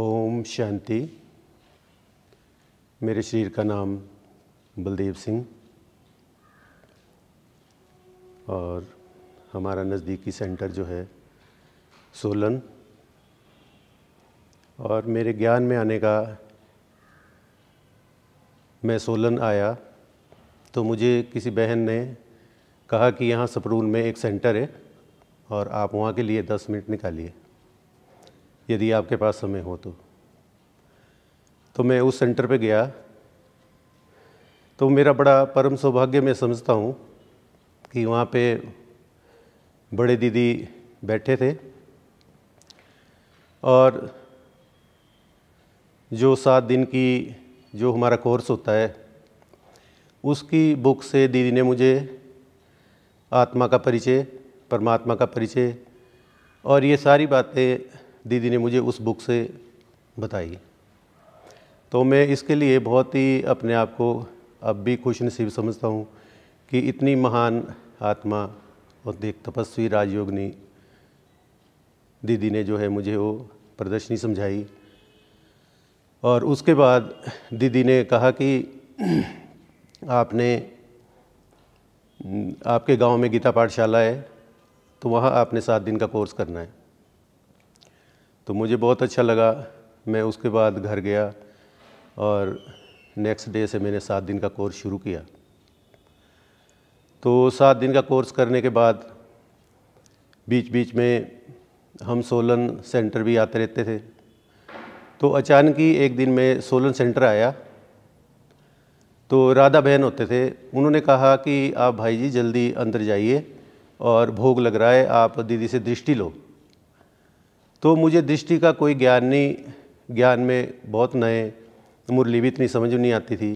ओम शांति मेरे शरीर का नाम बलदेव सिंह और हमारा नज़दीकी सेंटर जो है सोलन और मेरे ज्ञान में आने का मैं सोलन आया तो मुझे किसी बहन ने कहा कि यहाँ सपरून में एक सेंटर है और आप वहाँ के लिए दस मिनट निकालिए यदि आपके पास समय हो तो तो मैं उस सेंटर पे गया तो मेरा बड़ा परम सौभाग्य मैं समझता हूँ कि वहाँ पे बड़े दीदी बैठे थे और जो सात दिन की जो हमारा कोर्स होता है उसकी बुक से दीदी ने मुझे आत्मा का परिचय परमात्मा का परिचय और ये सारी बातें दीदी ने मुझे उस बुक से बताई तो मैं इसके लिए बहुत ही अपने आप को अब भी खुश नसीब समझता हूँ कि इतनी महान आत्मा और देख तपस्वी राजयोगनी दीदी ने जो है मुझे वो प्रदर्शनी समझाई और उसके बाद दीदी ने कहा कि आपने आपके गांव में गीता पाठशाला है तो वहाँ आपने सात दिन का कोर्स करना है तो मुझे बहुत अच्छा लगा मैं उसके बाद घर गया और नेक्स्ट डे से मैंने सात दिन का कोर्स शुरू किया तो सात दिन का कोर्स करने के बाद बीच बीच में हम सोलन सेंटर भी आते रहते थे तो अचानक ही एक दिन मैं सोलन सेंटर आया तो राधा बहन होते थे उन्होंने कहा कि आप भाई जी जल्दी अंदर जाइए और भोग लग रहा है आप दीदी से दृष्टि लो तो मुझे दृष्टि का कोई ज्ञान नहीं ज्ञान में बहुत नए मुरली भी इतनी समझ नहीं आती थी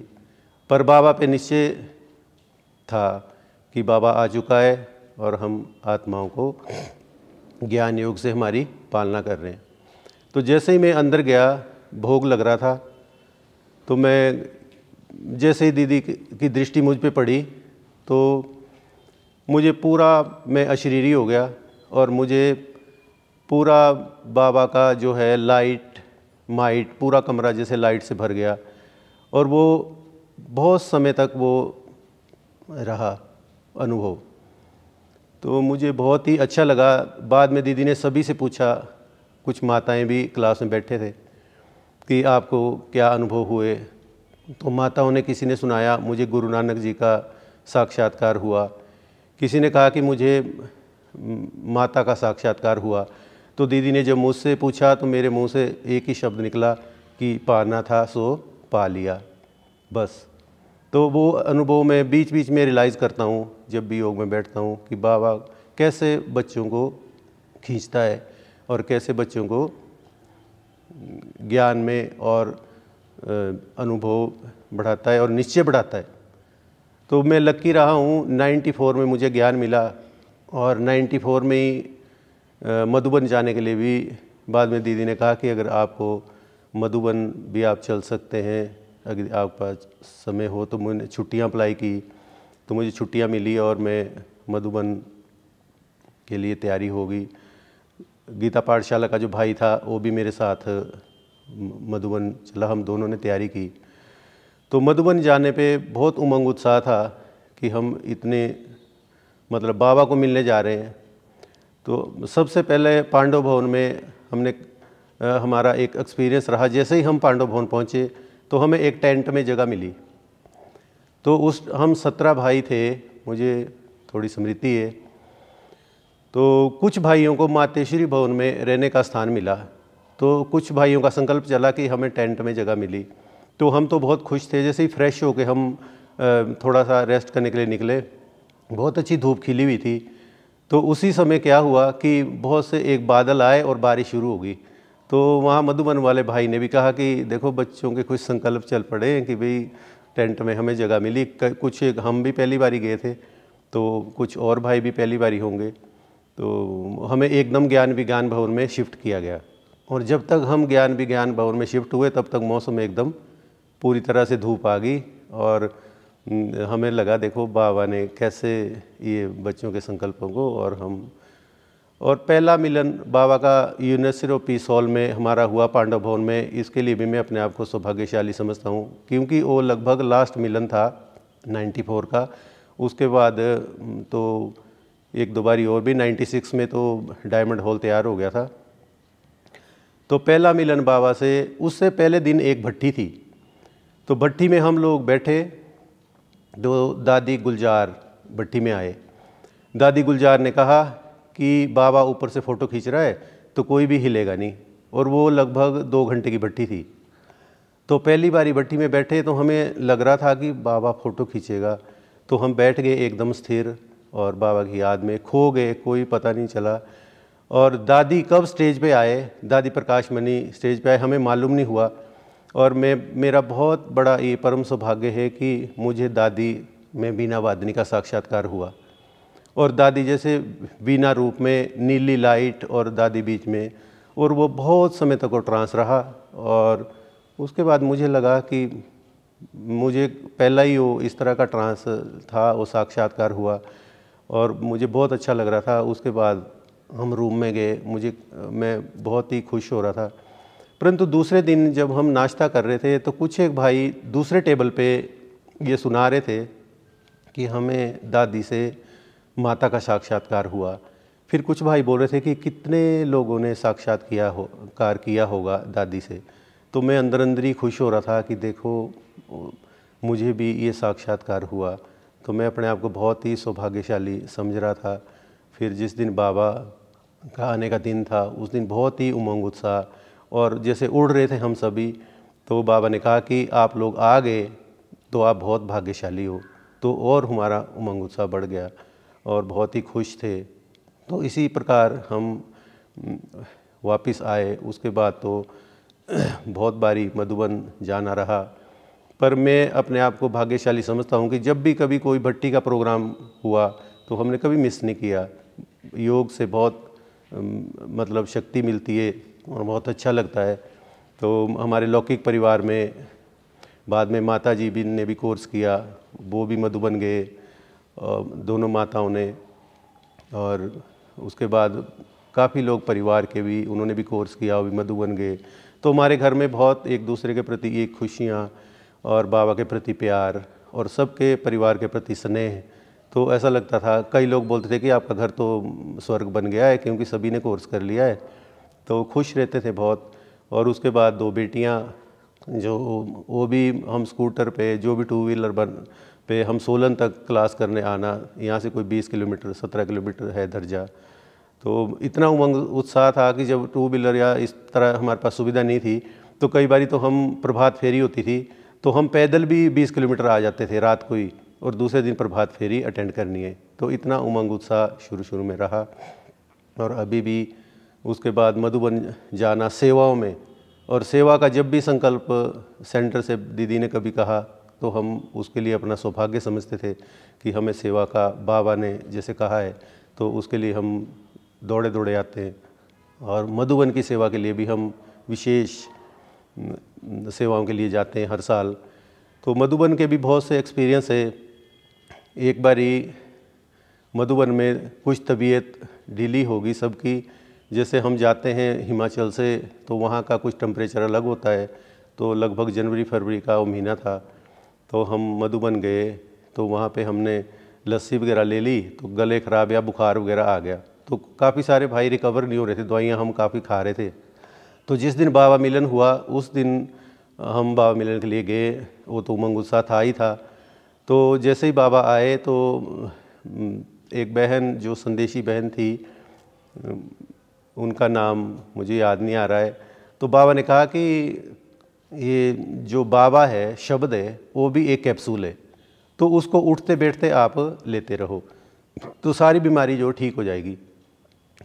पर बाबा पे निश्चय था कि बाबा आ चुका है और हम आत्माओं को ज्ञान योग से हमारी पालना कर रहे हैं तो जैसे ही मैं अंदर गया भोग लग रहा था तो मैं जैसे ही दीदी की दृष्टि मुझ पे पड़ी तो मुझे पूरा मैं अशरीरी हो गया और मुझे पूरा बाबा का जो है लाइट माइट पूरा कमरा जैसे लाइट से भर गया और वो बहुत समय तक वो रहा अनुभव तो मुझे बहुत ही अच्छा लगा बाद में दीदी ने सभी से पूछा कुछ माताएं भी क्लास में बैठे थे कि आपको क्या अनुभव हुए तो माताओं ने किसी ने सुनाया मुझे गुरु नानक जी का साक्षात्कार हुआ किसी ने कहा कि मुझे माता का साक्षात्कार हुआ तो दीदी ने जब मुझसे पूछा तो मेरे मुंह से एक ही शब्द निकला कि पाना था सो पा लिया बस तो वो अनुभव मैं बीच बीच में रियलाइज़ करता हूँ जब भी योग में बैठता हूँ कि बाबा कैसे बच्चों को खींचता है और कैसे बच्चों को ज्ञान में और अनुभव बढ़ाता है और निश्चय बढ़ाता है तो मैं लक्की रहा हूँ 94 में मुझे ज्ञान मिला और 94 में ही मधुबन जाने के लिए भी बाद में दीदी ने कहा कि अगर आपको मधुबन भी आप चल सकते हैं अगर आपके पास समय हो तो मैंने छुट्टियां अप्लाई की तो मुझे छुट्टियां मिली और मैं मधुबन के लिए तैयारी होगी गीता पाठशाला का जो भाई था वो भी मेरे साथ मधुबन चला हम दोनों ने तैयारी की तो मधुबन जाने पे बहुत उमंग उत्साह था कि हम इतने मतलब बाबा को मिलने जा रहे हैं तो सबसे पहले पांडव भवन में हमने आ, हमारा एक एक्सपीरियंस रहा जैसे ही हम पांडव भवन पहुँचे तो हमें एक टेंट में जगह मिली तो उस हम सत्रह भाई थे मुझे थोड़ी स्मृति है तो कुछ भाइयों को मातेश्वरी भवन में रहने का स्थान मिला तो कुछ भाइयों का संकल्प चला कि हमें टेंट में जगह मिली तो हम तो बहुत खुश थे जैसे ही फ्रेश होके हम थोड़ा सा रेस्ट करने के लिए निकले बहुत अच्छी धूप खिली हुई थी तो उसी समय क्या हुआ कि बहुत से एक बादल आए और बारिश शुरू हो गई तो वहाँ मधुबन वाले भाई ने भी कहा कि देखो बच्चों के कुछ संकल्प चल पड़े कि भाई टेंट में हमें जगह मिली कुछ हम भी पहली बारी गए थे तो कुछ और भाई भी पहली बारी होंगे तो हमें एकदम ज्ञान विज्ञान भवन में शिफ्ट किया गया और जब तक हम ज्ञान विज्ञान भवन में शिफ्ट हुए तब तक मौसम एकदम पूरी तरह से धूप आ गई और हमें लगा देखो बाबा ने कैसे ये बच्चों के संकल्पों को और हम और पहला मिलन बाबा का यूनेसरो पीस हॉल में हमारा हुआ पांडव भवन में इसके लिए भी मैं अपने आप को सौभाग्यशाली समझता हूँ क्योंकि वो लगभग लास्ट मिलन था 94 का उसके बाद तो एक दो बारी और भी 96 में तो डायमंड हॉल तैयार हो गया था तो पहला मिलन बाबा से उससे पहले दिन एक भट्टी थी तो भट्टी में हम लोग बैठे जो दादी गुलजार भट्टी में आए दादी गुलजार ने कहा कि बाबा ऊपर से फ़ोटो खींच रहा है तो कोई भी हिलेगा नहीं और वो लगभग दो घंटे की भट्टी थी तो पहली बारी भट्टी में बैठे तो हमें लग रहा था कि बाबा फ़ोटो खींचेगा तो हम बैठ गए एकदम स्थिर और बाबा की याद में खो गए कोई पता नहीं चला और दादी कब स्टेज पे आए दादी प्रकाश मनी स्टेज पे आए हमें मालूम नहीं हुआ और मैं मेरा बहुत बड़ा ये परम सौभाग्य है कि मुझे दादी में बीना वादनी का साक्षात्कार हुआ और दादी जैसे बीना रूप में नीली लाइट और दादी बीच में और वो बहुत समय तक वो ट्रांस रहा और उसके बाद मुझे लगा कि मुझे पहला ही वो इस तरह का ट्रांस था वो साक्षात्कार हुआ और मुझे बहुत अच्छा लग रहा था उसके बाद हम रूम में गए मुझे मैं बहुत ही खुश हो रहा था परंतु दूसरे दिन जब हम नाश्ता कर रहे थे तो कुछ एक भाई दूसरे टेबल पे ये सुना रहे थे कि हमें दादी से माता का साक्षात्कार हुआ फिर कुछ भाई बोल रहे थे कि कितने लोगों ने साक्षात किया हो कार किया होगा दादी से तो मैं अंदर अंदर ही खुश हो रहा था कि देखो मुझे भी ये साक्षात्कार हुआ तो मैं अपने आप को बहुत ही सौभाग्यशाली समझ रहा था फिर जिस दिन बाबा का आने का दिन था उस दिन बहुत ही उमंग उत्साह और जैसे उड़ रहे थे हम सभी तो बाबा ने कहा कि आप लोग आ गए तो आप बहुत भाग्यशाली हो तो और हमारा उमंग उत्साह बढ़ गया और बहुत ही खुश थे तो इसी प्रकार हम वापस आए उसके बाद तो बहुत बारी मधुबन जाना रहा पर मैं अपने आप को भाग्यशाली समझता हूँ कि जब भी कभी कोई भट्टी का प्रोग्राम हुआ तो हमने कभी मिस नहीं किया योग से बहुत मतलब शक्ति मिलती है और बहुत अच्छा लगता है तो हमारे लौकिक परिवार में बाद में माता जी भी ने भी कोर्स किया वो भी मधुबन गए दोनों माताओं ने और उसके बाद काफ़ी लोग परिवार के भी उन्होंने भी कोर्स किया वो भी मधुबन गए तो हमारे घर में बहुत एक दूसरे के प्रति ये खुशियाँ और बाबा के प्रति प्यार और सबके परिवार के प्रति स्नेह तो ऐसा लगता था कई लोग बोलते थे कि आपका घर तो स्वर्ग बन गया है क्योंकि सभी ने कोर्स कर लिया है तो खुश रहते थे बहुत और उसके बाद दो बेटियाँ जो वो भी हम स्कूटर पे जो भी टू व्हीलर बन पे हम सोलन तक क्लास करने आना यहाँ से कोई 20 किलोमीटर 17 किलोमीटर है दर्जा तो इतना उमंग उत्साह था कि जब टू व्हीलर या इस तरह हमारे पास सुविधा नहीं थी तो कई बारी तो हम प्रभात फेरी होती थी तो हम पैदल भी 20 किलोमीटर आ जाते थे रात को ही और दूसरे दिन प्रभात फेरी अटेंड करनी है तो इतना उमंग उत्साह शुरू शुरू में रहा और अभी भी उसके बाद मधुबन जाना सेवाओं में और सेवा का जब भी संकल्प सेंटर से दीदी ने कभी कहा तो हम उसके लिए अपना सौभाग्य समझते थे कि हमें सेवा का बाबा ने जैसे कहा है तो उसके लिए हम दौड़े दौड़े आते हैं और मधुबन की सेवा के लिए भी हम विशेष सेवाओं के लिए जाते हैं हर साल तो मधुबन के भी बहुत से एक्सपीरियंस है एक बारी मधुबन में कुछ तबीयत ढीली होगी सबकी जैसे हम जाते हैं हिमाचल से तो वहाँ का कुछ टम्परेचर अलग होता है तो लगभग जनवरी फरवरी का वो महीना था तो हम मधुबन गए तो वहाँ पे हमने लस्सी वगैरह ले ली तो गले ख़राब या बुखार वगैरह आ गया तो काफ़ी सारे भाई रिकवर नहीं हो रहे थे दवाइयाँ हम काफ़ी खा रहे थे तो जिस दिन बाबा मिलन हुआ उस दिन हम बाबा मिलन के लिए गए वो तो उमंग उत्साह था ही था तो जैसे ही बाबा आए तो एक बहन जो संदेशी बहन थी उनका नाम मुझे याद नहीं आ रहा है तो बाबा ने कहा कि ये जो बाबा है शब्द है वो भी एक कैप्सूल है तो उसको उठते बैठते आप लेते रहो तो सारी बीमारी जो ठीक हो जाएगी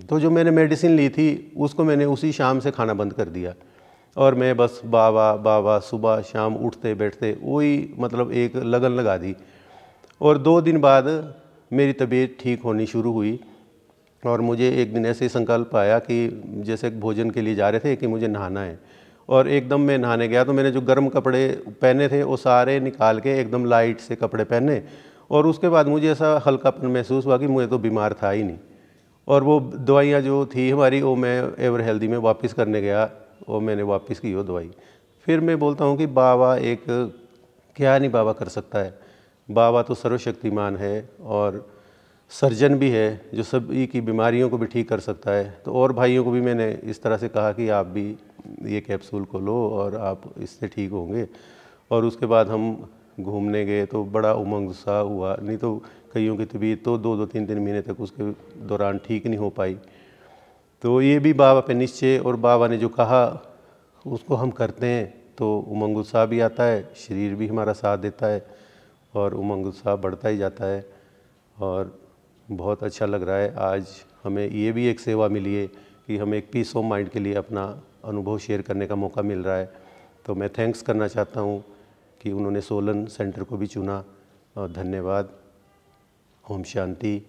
तो जो मैंने मेडिसिन ली थी उसको मैंने उसी शाम से खाना बंद कर दिया और मैं बस बाबा बाबा सुबह शाम उठते बैठते वही मतलब एक लगन लगा दी और दो दिन बाद मेरी तबीयत ठीक होनी शुरू हुई और मुझे एक दिन ऐसे ही संकल्प आया कि जैसे भोजन के लिए जा रहे थे कि मुझे नहाना है और एकदम मैं नहाने गया तो मैंने जो गर्म कपड़े पहने थे वो सारे निकाल के एकदम लाइट से कपड़े पहने और उसके बाद मुझे ऐसा हल्कापन महसूस हुआ कि मुझे तो बीमार था ही नहीं और वो दवाइयाँ जो थी हमारी वो मैं एवर हेल्दी में वापस करने गया वो मैंने वापस की वो दवाई फिर मैं बोलता हूँ कि बाबा एक क्या नहीं बाबा कर सकता है बाबा तो सर्वशक्तिमान है और सर्जन भी है जो सभी की बीमारियों को भी ठीक कर सकता है तो और भाइयों को भी मैंने इस तरह से कहा कि आप भी ये कैप्सूल को लो और आप इससे ठीक होंगे और उसके बाद हम घूमने गए तो बड़ा उमंग उत्साह हुआ नहीं तो कईयों की तबीयत तो दो दो तीन तीन महीने तक उसके दौरान ठीक नहीं हो पाई तो ये भी बाबा पे निश्चय और बाबा ने जो कहा उसको हम करते हैं तो उमंग उत्साह भी आता है शरीर भी हमारा साथ देता है और उमंग उत्साह बढ़ता ही जाता है और बहुत अच्छा लग रहा है आज हमें ये भी एक सेवा मिली है कि हमें एक पीस ऑफ माइंड के लिए अपना अनुभव शेयर करने का मौका मिल रहा है तो मैं थैंक्स करना चाहता हूँ कि उन्होंने सोलन सेंटर को भी चुना और धन्यवाद ओम शांति